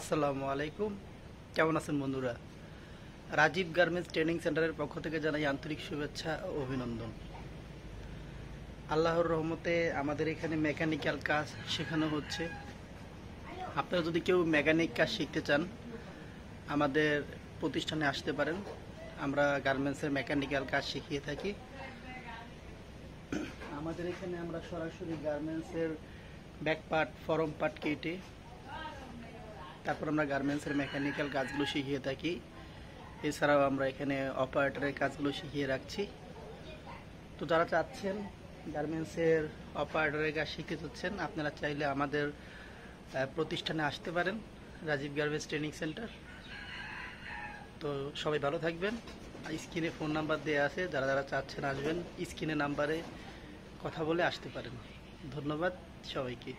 আসসালামু আলাইকুম কেমন আছেন বন্ধুরা রাজীব গার্মেন্টস ট্রেনিং সেন্টারের পক্ষ থেকে জানাই আন্তরিক শুভেচ্ছা ও অভিনন্দন আল্লাহর রহমতে আমাদের এখানে মেকানিক্যাল কাজ শেখানো হচ্ছে আপনারা যদি কেউ মেকানিক কাজ শিখতে চান আমাদের প্রতিষ্ঠানে আসতে পারেন আমরা গার্মেন্টসের মেকানিক্যাল কাজ শিখিয়ে থাকি আমাদের এখানে আমরা সরাসরি গার্মেন্টসের ব্যাক পার্ট ফরম পার্ট কেটে তারপর আমরা গার্মেন্টসের মেকানিক্যাল কাজগুলো শিখিয়ে থাকি এছাড়াও আমরা এখানে অপারেটরের কাজগুলো শিখিয়ে রাখছি তো যারা চাচ্ছেন গার্মেন্টসের অপারেটরের কাজ শিখে চাচ্ছেন আপনারা চাইলে আমাদের প্রতিষ্ঠানে আসতে পারেন রাজীব গার্মেন্টস ট্রেনিং সেন্টার তো সবাই ভালো থাকবেন স্ক্রিনে ফোন নাম্বার দেওয়া আছে যারা যারা চাচ্ছেন আসবেন স্ক্রিনে নাম্বারে কথা বলে আসতে পারেন ধন্যবাদ সবাইকে